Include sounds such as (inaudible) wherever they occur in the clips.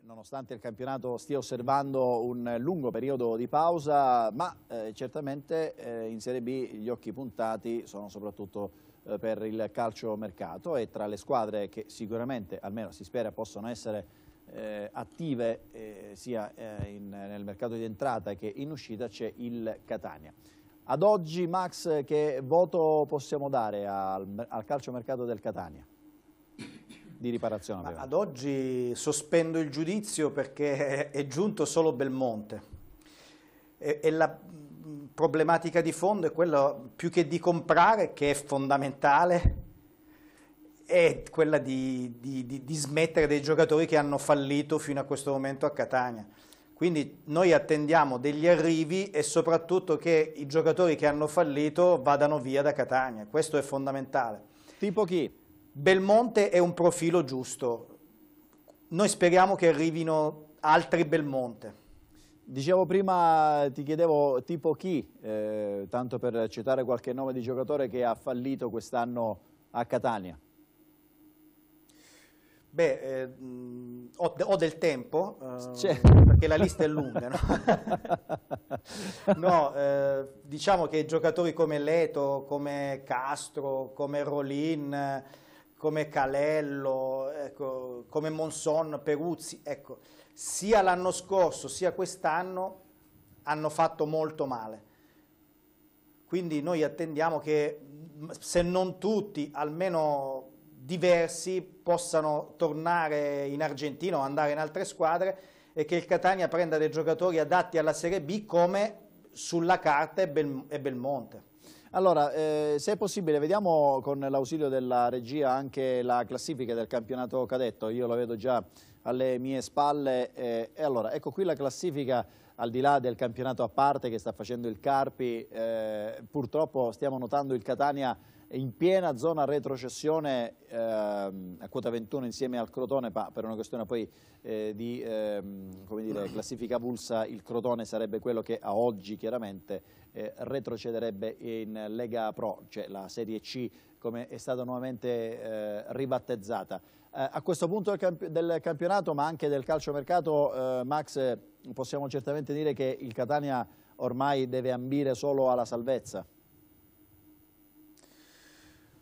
Nonostante il campionato stia osservando un lungo periodo di pausa, ma eh, certamente eh, in Serie B gli occhi puntati sono soprattutto eh, per il calcio mercato e tra le squadre che sicuramente, almeno si spera, possono essere eh, attive eh, sia eh, in, nel mercato di entrata che in uscita c'è il Catania. Ad oggi, Max, che voto possiamo dare al, al calcio mercato del Catania? di riparazione. Ma ad oggi sospendo il giudizio perché (laughs) è giunto solo Belmonte. E, e la problematica di fondo è quella più che di comprare, che è fondamentale, è quella di, di, di, di, smettere dei giocatori che hanno fallito fino a questo momento a Catania. Quindi noi attendiamo degli arrivi e soprattutto che i giocatori che hanno fallito vadano via da Catania. Questo è fondamentale. Tipo chi? Belmonte è un profilo giusto, noi speriamo che arrivino altri Belmonte. Dicevo prima, ti chiedevo tipo chi, eh, tanto per citare qualche nome di giocatore che ha fallito quest'anno a Catania. Beh, eh, ho, ho, del tempo, eh, perché la lista è lunga, no? (laughs) no eh, diciamo che giocatori come Leto, come Castro, come Rolin come Calello, ecco, come Monson, Peruzzi, ecco, sia l'anno scorso sia quest'anno hanno fatto molto male. Quindi noi attendiamo che mm, se non tutti, almeno diversi, possano tornare in Argentina o andare in altre squadre e che il Catania prenda dei giocatori adatti alla Serie B come sulla carta è, Bel Belmonte. Allora, eh, se è possibile, vediamo con l'ausilio della regia anche la classifica del campionato cadetto. Io la vedo già alle mie spalle. Eh, e allora, ecco qui la classifica al di là del campionato a parte che sta facendo il Carpi. Eh, purtroppo stiamo notando il Catania in piena zona retrocessione eh, a quota 21 insieme al Crotone, ma per una questione poi eh, di eh, dire, (clears throat) classifica pulsa il Crotone sarebbe quello che a oggi chiaramente eh, retrocederebbe in Lega Pro, cioè la Serie C come è stata nuovamente eh, ribattezzata. Eh, a questo punto del, camp del, campionato ma anche del calciomercato, Max, possiamo certamente dire che il Catania ormai deve ambire solo alla salvezza.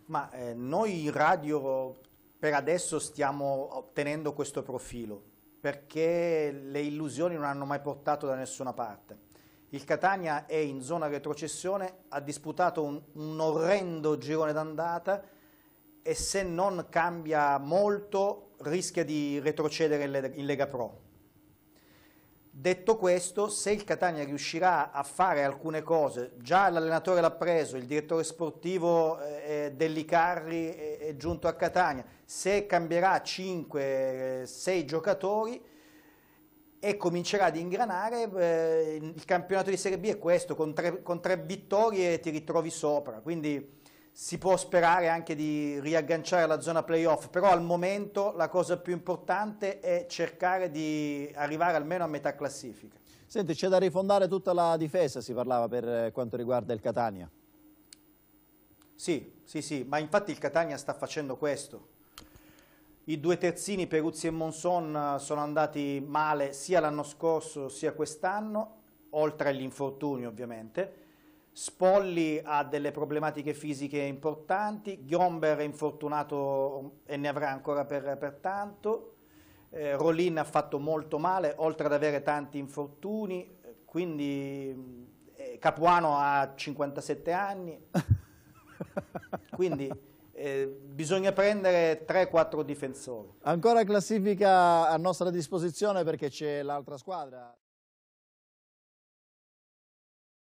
Ma eh, noi in radio per adesso stiamo ottenendo questo profilo perché le illusioni non hanno mai portato da nessuna parte. Il Catania è in zona retrocessione, ha disputato un, un orrendo girone d'andata e se non cambia molto rischia di retrocedere in Lega Pro. Detto questo, se il Catania riuscirà a fare alcune cose, già l'allenatore l'ha preso, il direttore sportivo eh, eh Dellicarri è, è, giunto a Catania, se cambierà 5-6 eh, giocatori e comincerà ad ingranare, eh, il campionato di Serie B è questo, con tre, con tre vittorie ti ritrovi sopra, quindi si può sperare anche di riagganciare la zona playoff, però al momento la cosa più importante è cercare di arrivare almeno a metà classifica. Senti, c'è da rifondare tutta la difesa, si parlava per eh, quanto riguarda il Catania. Sì, sì, sì, ma infatti il Catania sta facendo questo. I due terzini Peruzzi e Monson sono andati male sia l'anno scorso sia quest'anno, oltre agli infortuni ovviamente Spolli ha delle problematiche fisiche importanti, Ghiomber è infortunato e ne avrà ancora per, per tanto, eh, Rolin ha fatto molto male, oltre ad avere tanti infortuni, quindi eh, Capuano ha 57 anni, (laughs) quindi eh, bisogna prendere 3-4 difensori. Ancora classifica a nostra disposizione perché c'è l'altra squadra.